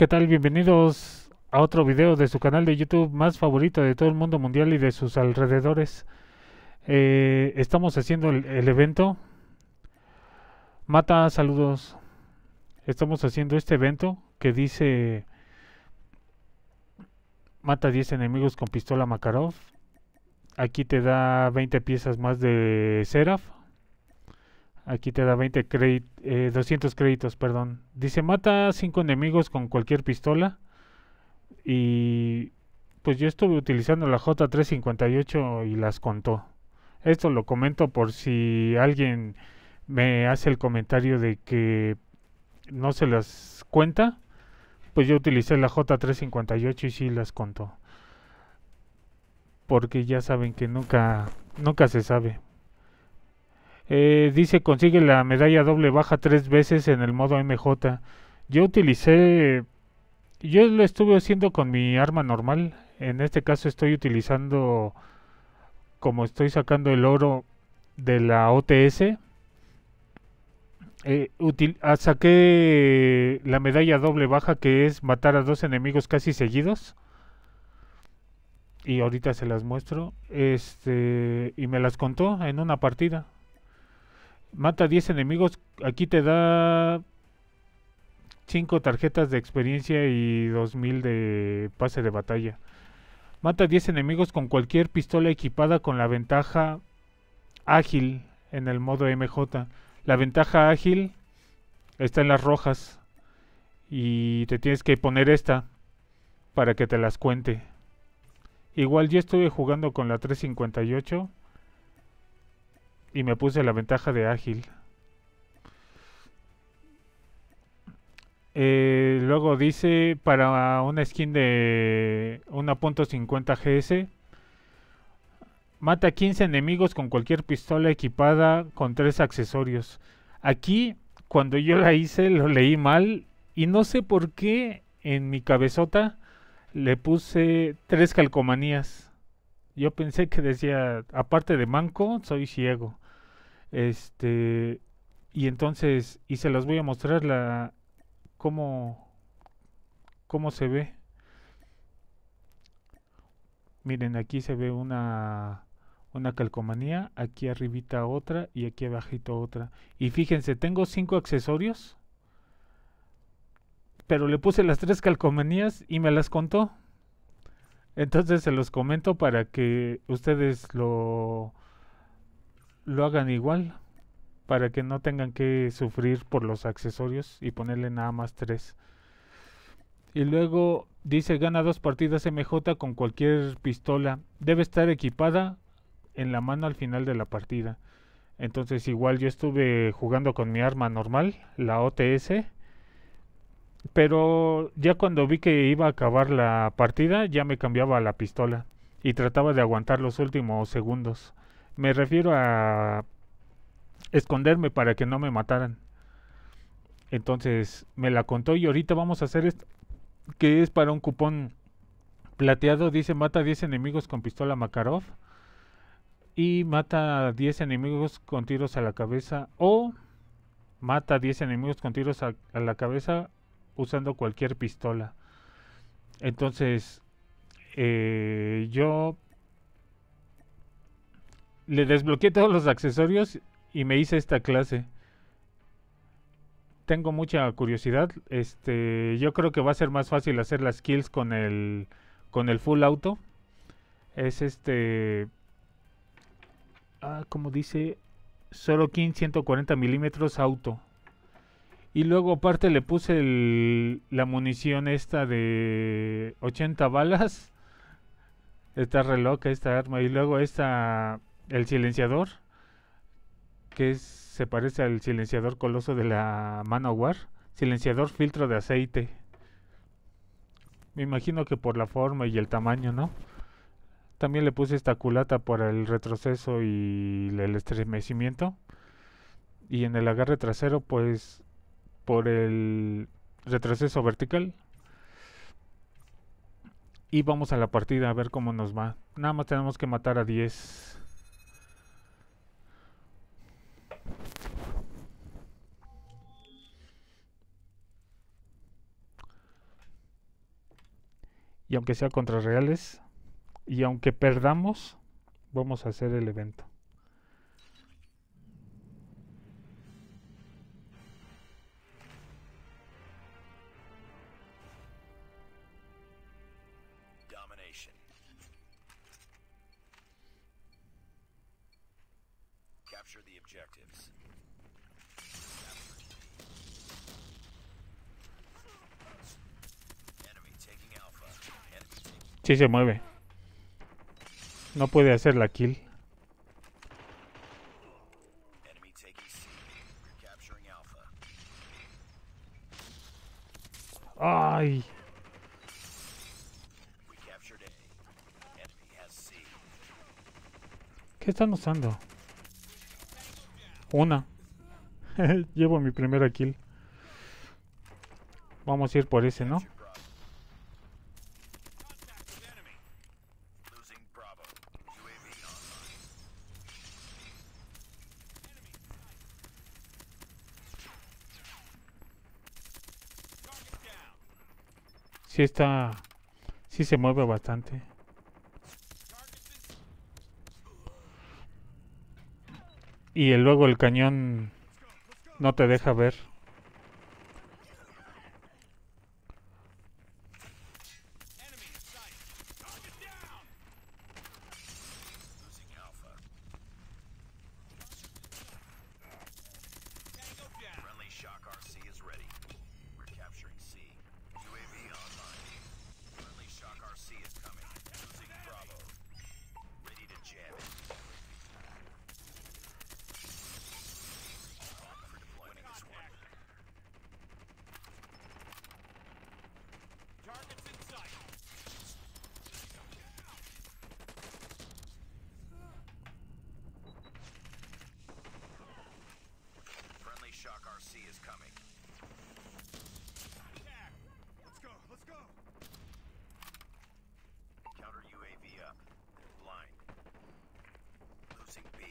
¿Qué tal? Bienvenidos a otro video de su canal de YouTube más favorito de todo el mundo mundial y de sus alrededores. Eh, estamos haciendo el, evento. Mata, saludos. Estamos haciendo este evento que dice... Mata 10 enemigos con pistola Makarov. Aquí te da 20 piezas más de Seraph Aquí te da 20 créditos, 200 créditos, perdón. Dice, mata 5 enemigos con cualquier pistola. Y pues yo estuve utilizando la J358 y las contó. Esto lo comento por si alguien me hace el comentario de que no se las cuenta. Pues yo utilicé la J358 y sí las contó. Porque ya saben que nunca, nunca se sabe. Eh, dice, consigue la medalla doble baja tres veces en el modo MJ. Yo utilicé... Yo lo estuve haciendo con mi arma normal. En este caso estoy utilizando... Como estoy sacando el oro de la OTS. Eh, ah, saqué la medalla doble baja que es matar a dos enemigos casi seguidos y ahorita se las muestro este y me las contó en una partida mata 10 enemigos, aquí te da 5 tarjetas de experiencia y 2000 de pase de batalla. Mata 10 enemigos con cualquier pistola equipada con la ventaja ágil en el modo MJ. La ventaja ágil está en las rojas y te tienes que poner esta para que te las cuente. Igual yo estuve jugando con la 358 y me puse la ventaja de ágil. Eh, luego dice para una skin de 1.50 GS. Mata 15 enemigos con cualquier pistola equipada con tres accesorios. Aquí, cuando yo la hice, lo leí mal. Y no sé por qué en mi cabezota le puse tres calcomanías. Yo pensé que decía, aparte de manco, soy ciego. Este, y entonces, y se las voy a mostrar la cómo, cómo se ve. Miren, aquí se ve una una calcomanía, aquí arribita otra y aquí abajito otra. Y fíjense, tengo cinco accesorios, pero le puse las tres calcomanías y me las contó. Entonces se los comento para que ustedes lo, lo hagan igual para que no tengan que sufrir por los accesorios y ponerle nada más tres. Y luego dice gana dos partidas MJ con cualquier pistola. Debe estar equipada en la mano al final de la partida. Entonces igual yo estuve jugando con mi arma normal, la OTS. Pero ya cuando vi que iba a acabar la partida, ya me cambiaba la pistola. Y trataba de aguantar los últimos segundos. Me refiero a esconderme para que no me mataran. Entonces me la contó y ahorita vamos a hacer esto, que es para un cupón plateado. Dice mata 10 enemigos con pistola Makarov y mata 10 enemigos con tiros a la cabeza o mata 10 enemigos con tiros a, la cabeza usando cualquier pistola. Entonces eh, yo le desbloqueé todos los accesorios y me hice esta clase. Tengo mucha curiosidad. Este, yo creo que va a ser más fácil hacer las kills con el con el full auto. Es este ah, como dice solo King 140 milímetros auto. Y luego aparte le puse la munición esta de 80 balas. Esta reloj, esta arma. Y luego esta el silenciador, que se parece al silenciador coloso de la Manowar, silenciador filtro de aceite. Me imagino que por la forma y el tamaño, ¿no? También le puse esta culata para el retroceso y el estremecimiento. Y en el agarre trasero, pues por el retroceso vertical. Y vamos a la partida a ver cómo nos va. Nada más tenemos que matar a 10. y aunque sea contra Reales y aunque perdamos, vamos a hacer el evento. Sí se mueve. No puede hacer la kill. Ay. ¿Qué están usando? Una. Llevo mi primera kill. Vamos a ir por ese, ¿no? Sí está... Sí se mueve bastante. Y luego el cañón no te deja ver. is coming. Attack! Let's go, let's go! Counter UAV up. They're blind. Losing B.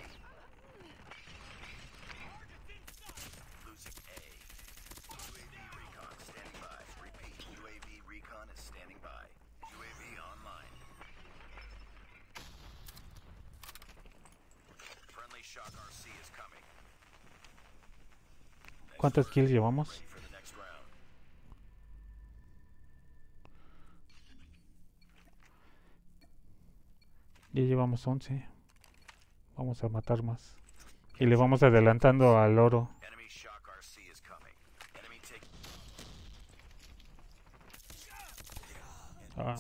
Losing A. UAV recon standing by. Repeat, UAV recon is standing by. UAV online. Friendly Shock RC is coming. ¿Cuántos kills llevamos? Ya llevamos 11. Vamos a matar más. Y le vamos adelantando al oro. Ah.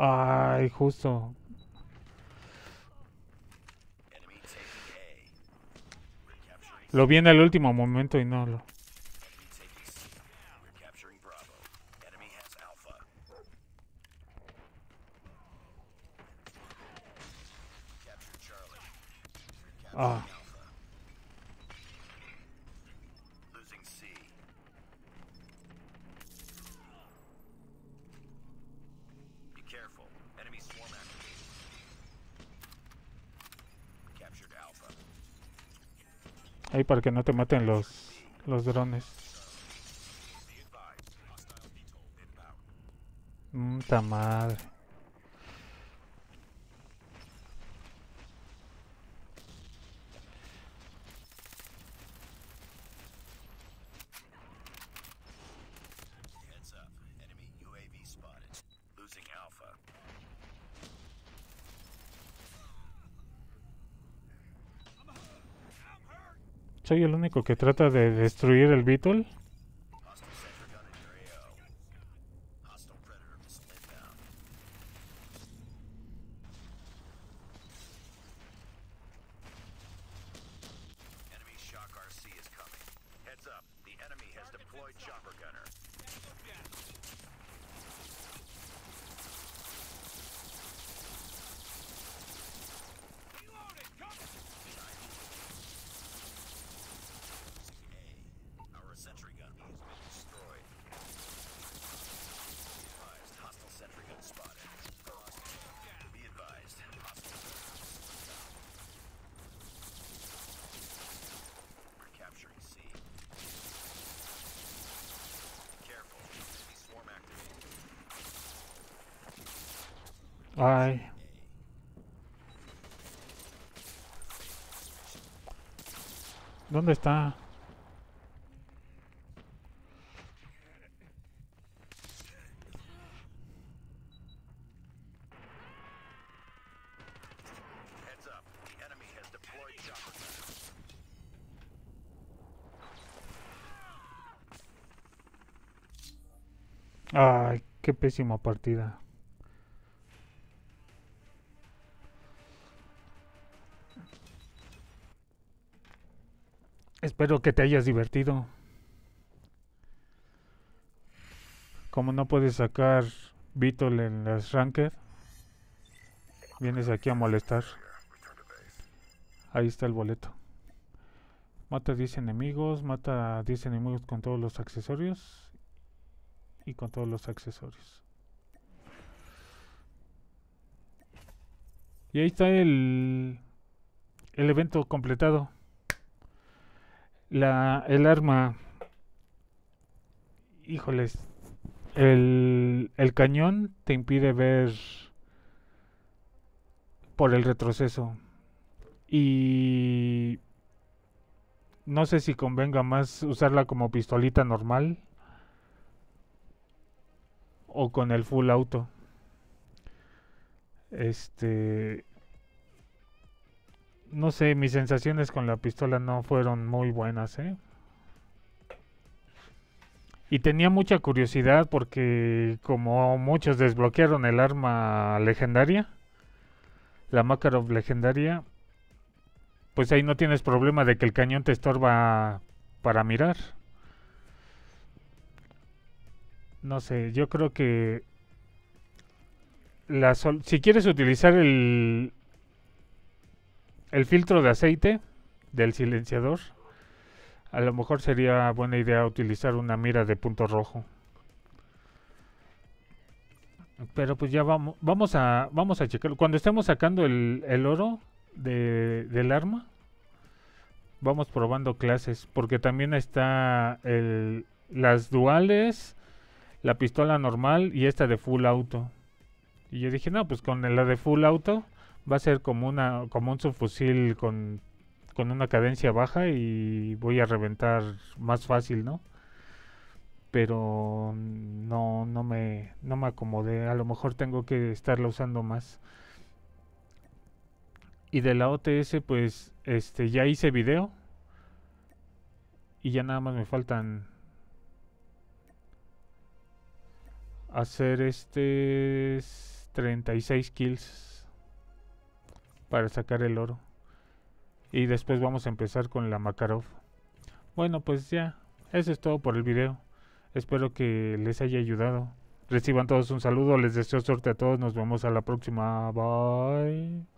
Ay, justo. Lo viene en el último momento y no lo... Ah. Ahí para que no te maten los, los drones. Muta madre. soy el único que trata de destruir el Beatle... Ay. ¿Dónde está? Ay, qué pésima partida. Espero que te hayas divertido. Como no puedes sacar Beetle en las Ranked, vienes aquí a molestar. Ahí está el boleto. Mata 10 enemigos, mata 10 enemigos con todos los accesorios y con todos los accesorios. Y ahí está el, el evento completado. La, el arma, híjoles, el, el cañón te impide ver por el retroceso. Y no sé si convenga más usarla como pistolita normal o con el full auto. Este no sé, mis sensaciones con la pistola no fueron muy buenas, ¿eh? Y tenía mucha curiosidad porque como muchos desbloquearon el arma legendaria, la Makarov legendaria, pues ahí no tienes problema de que el cañón te estorba para mirar. No sé, yo creo que si quieres utilizar el, el filtro de aceite del silenciador. A lo mejor sería buena idea utilizar una mira de punto rojo. Pero pues ya vamos, vamos a, vamos a checarlo. Cuando estemos sacando el, oro de, del arma, vamos probando clases. Porque también está el, las duales, la pistola normal y esta de full auto. Y yo dije, no, pues con la de full auto va a ser como, una, como un subfusil con, una cadencia baja y voy a reventar más fácil, ¿no? Pero no, no, me, no me acomodé. A lo mejor tengo que estarla usando más. Y de la OTS, pues, este, ya hice video. Y ya nada más me faltan hacer este 36 kills para sacar el oro. Y después vamos a empezar con la Makarov. Bueno, pues ya, eso es todo por el video. Espero que les haya ayudado. Reciban todos un saludo, les deseo suerte a todos, nos vemos a la próxima. Bye.